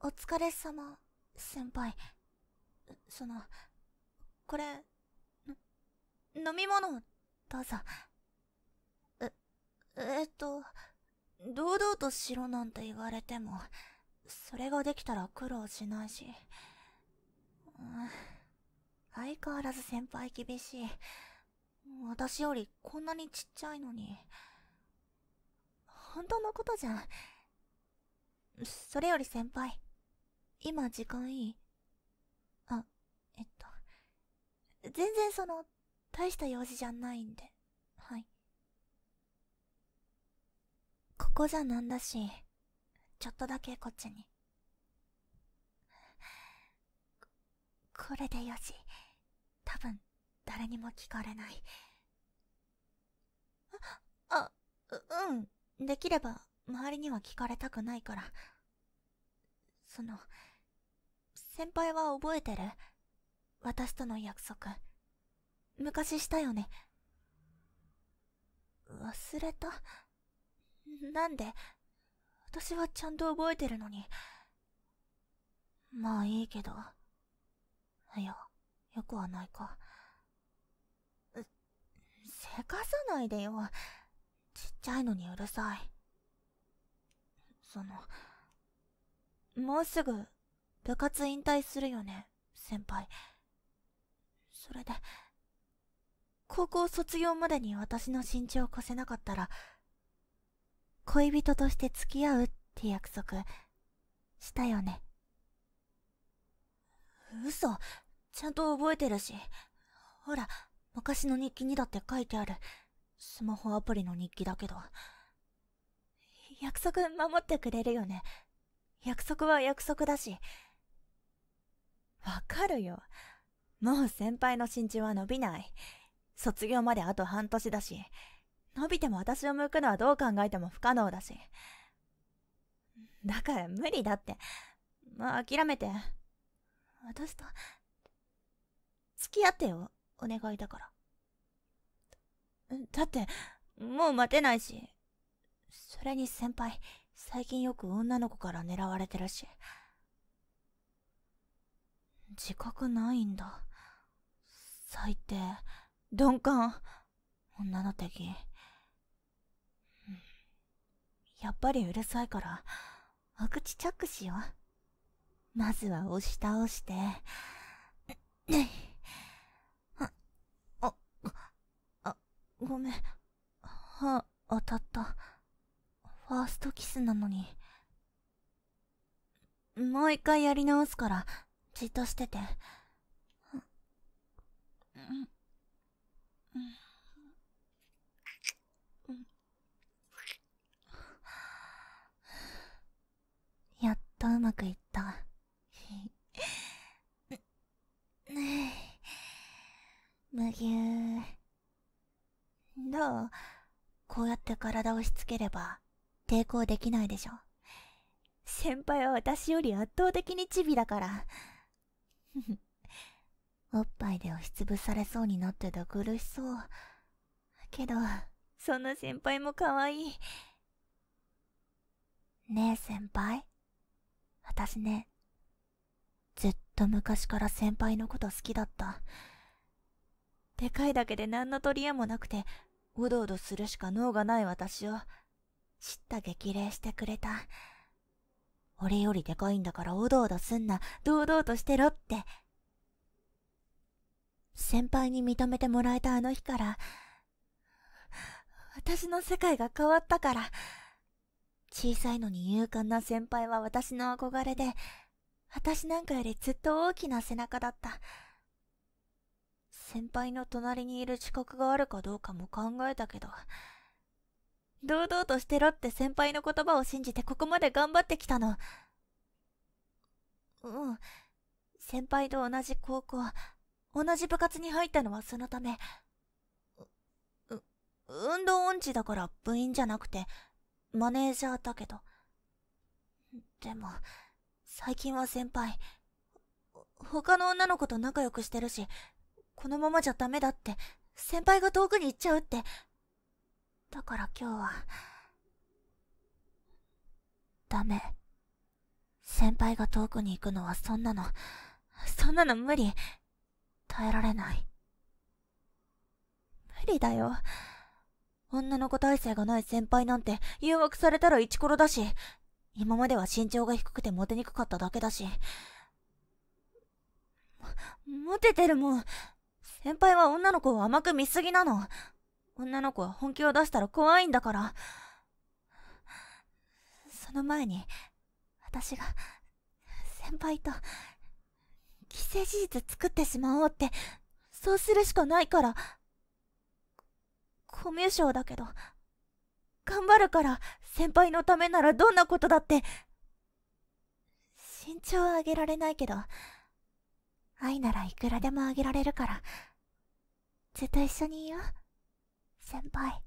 お、お疲れ様、先輩。その、これ、飲み物、どうぞ。え、えっと、堂々としろなんて言われても、それができたら苦労しないし。うん、相変わらず先輩厳しい。私よりこんなにちっちゃいのに。本当のことじゃん。それより先輩今時間いいあえっと全然その大した用事じゃないんではいここじゃなんだしちょっとだけこっちにここれでよし多分誰にも聞かれないああうんできれば周りには聞かれたくないからその、先輩は覚えてる私との約束。昔したよね。忘れたなんで私はちゃんと覚えてるのに。まあいいけど。いや、よくはないか。う、せかさないでよ。ちっちゃいのにうるさい。その、もうすぐ部活引退するよね、先輩。それで、高校卒業までに私の身長を越せなかったら、恋人として付き合うって約束、したよね。嘘、ちゃんと覚えてるし。ほら、昔の日記にだって書いてある。スマホアプリの日記だけど。約束守ってくれるよね、約束は約束だし。わかるよ。もう先輩の身長は伸びない。卒業まであと半年だし、伸びても私を向くのはどう考えても不可能だし。だから無理だって。まあ諦めて。私と、付き合ってよ、お願いだから。だって、もう待てないし。それに先輩、最近よく女の子から狙われてるし。自覚ないんだ。最低、鈍感、女の敵。やっぱりうるさいから、お口チャックしよう。まずは押し倒して、あ、あ、あ、ごめん。あ、当たった。ファーストキスなのに。もう一回やり直すから、じっとしてて。やっとうまくいった。むぎゅー。どうこうやって体をしつければ抵抗できないでしょ先輩は私より圧倒的にチビだから おっぱいで押しつぶされそうになってた苦しそうけどそんな先輩も可愛いねえ先輩私ねずっと昔から先輩のこと好きだったでかいだけで何の取り柄もなくておどおどするしか脳がない私をしった激励してくれた。俺よりでかいんだからおどおどすんな、堂々としてろって。先輩に認めてもらえたあの日から、私の世界が変わったから、小さいのに勇敢な先輩は私の憧れで、私なんかよりずっと大きな背中だった。先輩の隣にいる資格があるかどうかも考えたけど、堂々としてろって先輩の言葉を信じてここまで頑張ってきたの。うん。先輩と同じ高校、同じ部活に入ったのはそのため、う、う運動音痴だから部員じゃなくて、マネージャーだけど。でも、最近は先輩、他の女の子と仲良くしてるし、このままじゃダメだって、先輩が遠くに行っちゃうって、だから今日はダメ先輩が遠くに行くのはそんなのそんなの無理耐えられない無理だよ女の子体制がない先輩なんて誘惑されたらイチコロだし今までは身長が低くてモテにくかっただけだしモテてるもん先輩は女の子を甘く見すぎなの女の子は本気を出したら怖いんだから。その前に、私が、先輩と、既成事実作ってしまおうって、そうするしかないから。コミュ障だけど、頑張るから、先輩のためならどんなことだって。身長は上げられないけど、愛ならいくらでもあげられるから、ずっと一緒にいよう。先輩